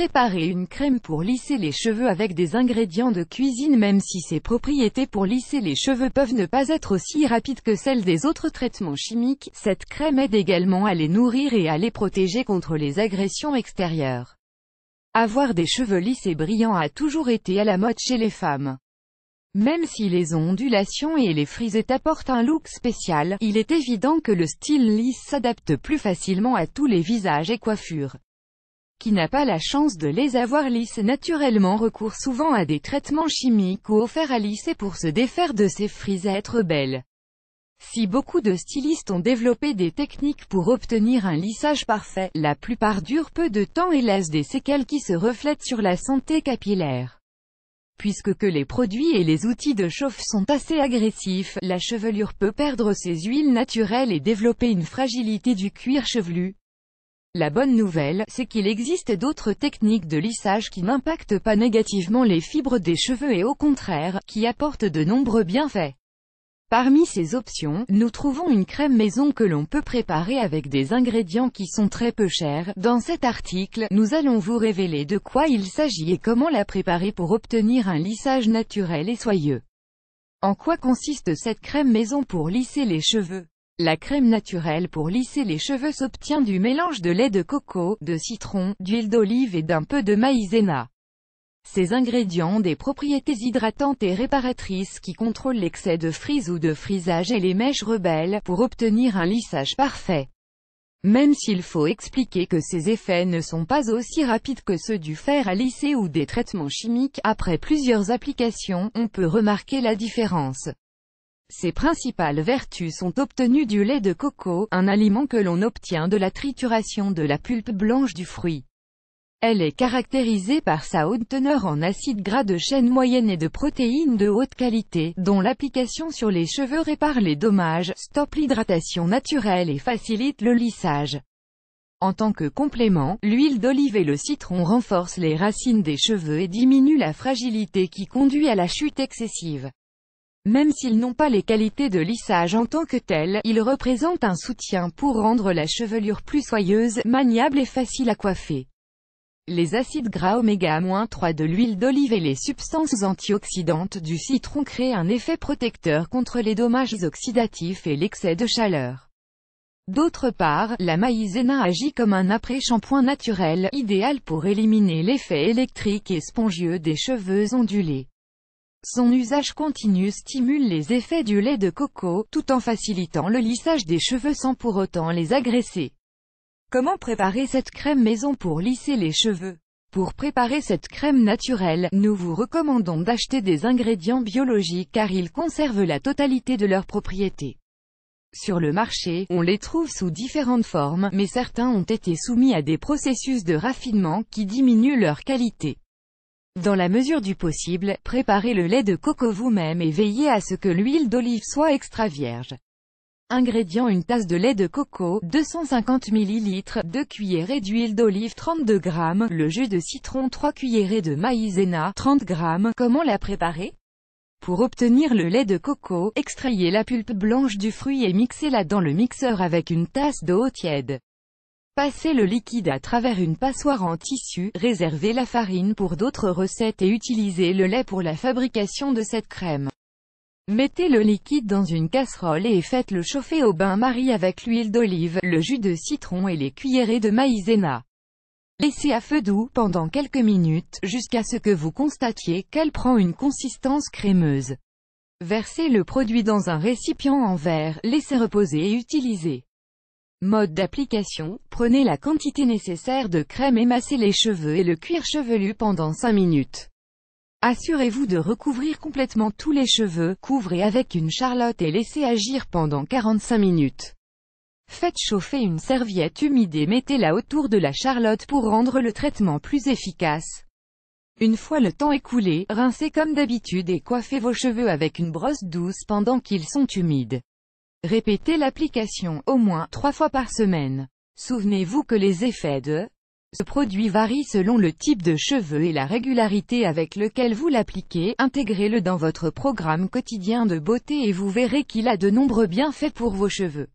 Préparer une crème pour lisser les cheveux avec des ingrédients de cuisine même si ses propriétés pour lisser les cheveux peuvent ne pas être aussi rapides que celles des autres traitements chimiques, cette crème aide également à les nourrir et à les protéger contre les agressions extérieures. Avoir des cheveux lisses et brillants a toujours été à la mode chez les femmes. Même si les ondulations et les frisettes apportent un look spécial, il est évident que le style lisse s'adapte plus facilement à tous les visages et coiffures qui n'a pas la chance de les avoir lisses naturellement recourt souvent à des traitements chimiques ou offerts à lisser pour se défaire de ses frises à être belles. Si beaucoup de stylistes ont développé des techniques pour obtenir un lissage parfait, la plupart durent peu de temps et laissent des séquelles qui se reflètent sur la santé capillaire. Puisque que les produits et les outils de chauffe sont assez agressifs, la chevelure peut perdre ses huiles naturelles et développer une fragilité du cuir chevelu, la bonne nouvelle, c'est qu'il existe d'autres techniques de lissage qui n'impactent pas négativement les fibres des cheveux et au contraire, qui apportent de nombreux bienfaits. Parmi ces options, nous trouvons une crème maison que l'on peut préparer avec des ingrédients qui sont très peu chers. Dans cet article, nous allons vous révéler de quoi il s'agit et comment la préparer pour obtenir un lissage naturel et soyeux. En quoi consiste cette crème maison pour lisser les cheveux la crème naturelle pour lisser les cheveux s'obtient du mélange de lait de coco, de citron, d'huile d'olive et d'un peu de maïzena. Ces ingrédients ont des propriétés hydratantes et réparatrices qui contrôlent l'excès de frise ou de frisage et les mèches rebelles, pour obtenir un lissage parfait. Même s'il faut expliquer que ces effets ne sont pas aussi rapides que ceux du fer à lisser ou des traitements chimiques, après plusieurs applications, on peut remarquer la différence. Ses principales vertus sont obtenues du lait de coco, un aliment que l'on obtient de la trituration de la pulpe blanche du fruit. Elle est caractérisée par sa haute teneur en acides gras de chaîne moyenne et de protéines de haute qualité, dont l'application sur les cheveux répare les dommages, stoppe l'hydratation naturelle et facilite le lissage. En tant que complément, l'huile d'olive et le citron renforcent les racines des cheveux et diminuent la fragilité qui conduit à la chute excessive. Même s'ils n'ont pas les qualités de lissage en tant que tels, ils représentent un soutien pour rendre la chevelure plus soyeuse, maniable et facile à coiffer. Les acides gras oméga-3 de l'huile d'olive et les substances antioxydantes du citron créent un effet protecteur contre les dommages oxydatifs et l'excès de chaleur. D'autre part, la maïzena agit comme un après-shampoing naturel, idéal pour éliminer l'effet électrique et spongieux des cheveux ondulés. Son usage continu stimule les effets du lait de coco, tout en facilitant le lissage des cheveux sans pour autant les agresser. Comment préparer cette crème maison pour lisser les cheveux Pour préparer cette crème naturelle, nous vous recommandons d'acheter des ingrédients biologiques car ils conservent la totalité de leurs propriétés. Sur le marché, on les trouve sous différentes formes, mais certains ont été soumis à des processus de raffinement qui diminuent leur qualité. Dans la mesure du possible, préparez le lait de coco vous-même et veillez à ce que l'huile d'olive soit extra vierge. Ingrédients une tasse de lait de coco, 250 ml, 2 cuillerées d'huile d'olive 32 g, le jus de citron 3 cuillerées de maïzena 30 g. Comment la préparer pour obtenir le lait de coco, extrayez la pulpe blanche du fruit et mixez-la dans le mixeur avec une tasse d'eau tiède. Passez le liquide à travers une passoire en tissu, réservez la farine pour d'autres recettes et utilisez le lait pour la fabrication de cette crème. Mettez le liquide dans une casserole et faites-le chauffer au bain-marie avec l'huile d'olive, le jus de citron et les cuillerées de maïzena. Laissez à feu doux pendant quelques minutes, jusqu'à ce que vous constatiez qu'elle prend une consistance crémeuse. Versez le produit dans un récipient en verre, laissez reposer et utilisez. Mode d'application, prenez la quantité nécessaire de crème et massez les cheveux et le cuir chevelu pendant 5 minutes. Assurez-vous de recouvrir complètement tous les cheveux, couvrez avec une charlotte et laissez agir pendant 45 minutes. Faites chauffer une serviette humide et mettez-la autour de la charlotte pour rendre le traitement plus efficace. Une fois le temps écoulé, rincez comme d'habitude et coiffez vos cheveux avec une brosse douce pendant qu'ils sont humides. Répétez l'application au moins trois fois par semaine. Souvenez-vous que les effets de ce produit varient selon le type de cheveux et la régularité avec lequel vous l'appliquez, intégrez-le dans votre programme quotidien de beauté et vous verrez qu'il a de nombreux bienfaits pour vos cheveux.